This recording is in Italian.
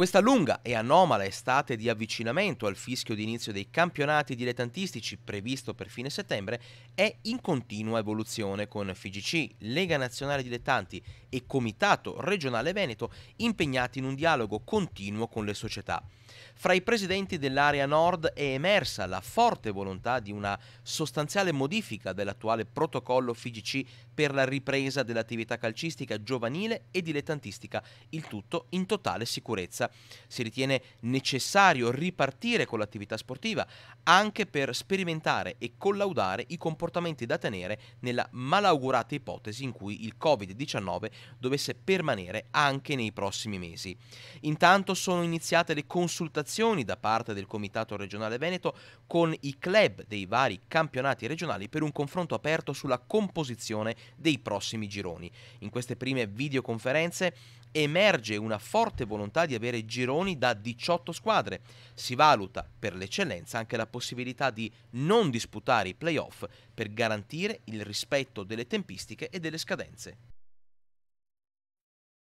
Questa lunga e anomala estate di avvicinamento al fischio di inizio dei campionati dilettantistici previsto per fine settembre è in continua evoluzione con FIGC, Lega Nazionale Dilettanti e Comitato Regionale Veneto impegnati in un dialogo continuo con le società. Fra i presidenti dell'area nord è emersa la forte volontà di una sostanziale modifica dell'attuale protocollo FIGC per la ripresa dell'attività calcistica giovanile e dilettantistica, il tutto in totale sicurezza si ritiene necessario ripartire con l'attività sportiva anche per sperimentare e collaudare i comportamenti da tenere nella malaugurata ipotesi in cui il Covid-19 dovesse permanere anche nei prossimi mesi. Intanto sono iniziate le consultazioni da parte del Comitato regionale Veneto con i club dei vari campionati regionali per un confronto aperto sulla composizione dei prossimi gironi. In queste prime videoconferenze emerge una forte volontà di avere fare gironi da 18 squadre. Si valuta per l'eccellenza anche la possibilità di non disputare i playoff per garantire il rispetto delle tempistiche e delle scadenze.